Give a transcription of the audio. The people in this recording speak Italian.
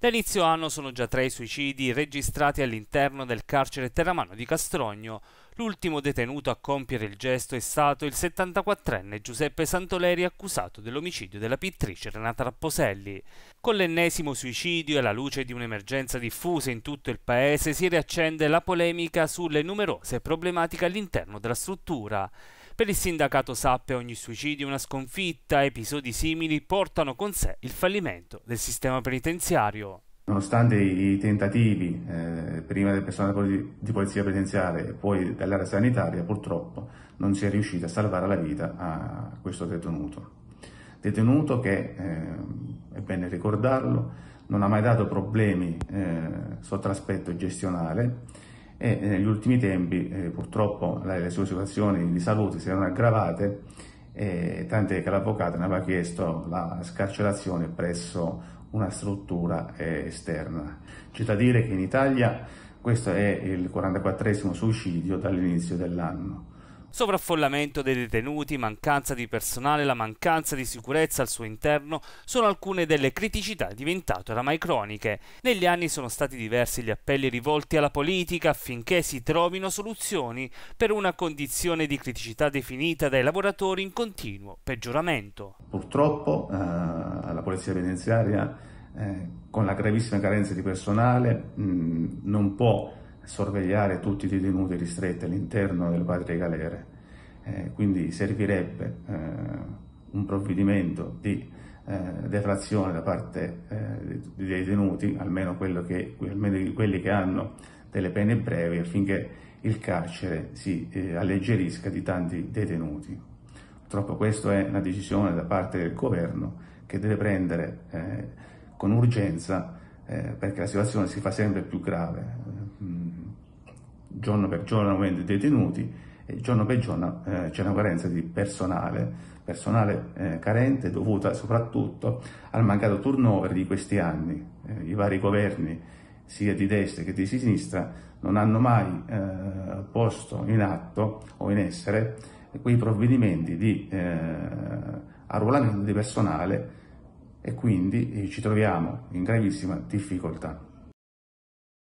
Da inizio anno sono già tre i suicidi registrati all'interno del carcere Terramano di Castrogno. L'ultimo detenuto a compiere il gesto è stato il 74enne Giuseppe Santoleri accusato dell'omicidio della pittrice Renata Rapposelli. Con l'ennesimo suicidio e alla luce di un'emergenza diffusa in tutto il paese si riaccende la polemica sulle numerose problematiche all'interno della struttura. Per il sindacato SAP ogni suicidio una sconfitta, episodi simili portano con sé il fallimento del sistema penitenziario. Nonostante i tentativi, eh, prima del personale di polizia penitenziaria e poi dell'area sanitaria, purtroppo non si è riusciti a salvare la vita a questo detenuto. Detenuto che, eh, è bene ricordarlo, non ha mai dato problemi eh, sotto l'aspetto gestionale, e eh, negli ultimi tempi eh, purtroppo le sue situazioni di salute si erano aggravate e tant'è che l'avvocato ne aveva chiesto la scarcerazione presso una struttura eh, esterna. C'è da dire che in Italia questo è il 44 suicidio dall'inizio dell'anno. Sovraffollamento dei detenuti, mancanza di personale, la mancanza di sicurezza al suo interno sono alcune delle criticità diventate oramai croniche. Negli anni sono stati diversi gli appelli rivolti alla politica affinché si trovino soluzioni per una condizione di criticità definita dai lavoratori in continuo peggioramento. Purtroppo eh, la polizia penitenziaria eh, con la gravissima carenza di personale mh, mm, non può sorvegliare tutti i detenuti ristretti all'interno delle patrie galere. Eh, quindi servirebbe eh, un provvedimento di eh, deflazione da parte eh, dei detenuti, almeno, che, almeno, quelli che hanno delle pene brevi, affinché il carcere si eh, alleggerisca di tanti detenuti. Purtroppo questa è una decisione da parte del governo che deve prendere eh, con urgenza perché la situazione si fa sempre più grave giorno per giorno aumenta i detenuti e giorno per giorno eh, c'è una carenza di personale, personale eh, carente dovuta soprattutto al mancato turnover di questi anni. Eh, I vari governi, sia di destra che di sinistra, non hanno mai eh, posto in atto o in essere quei provvedimenti di eh, arruolamento di personale e quindi eh, ci troviamo in gravissima difficoltà.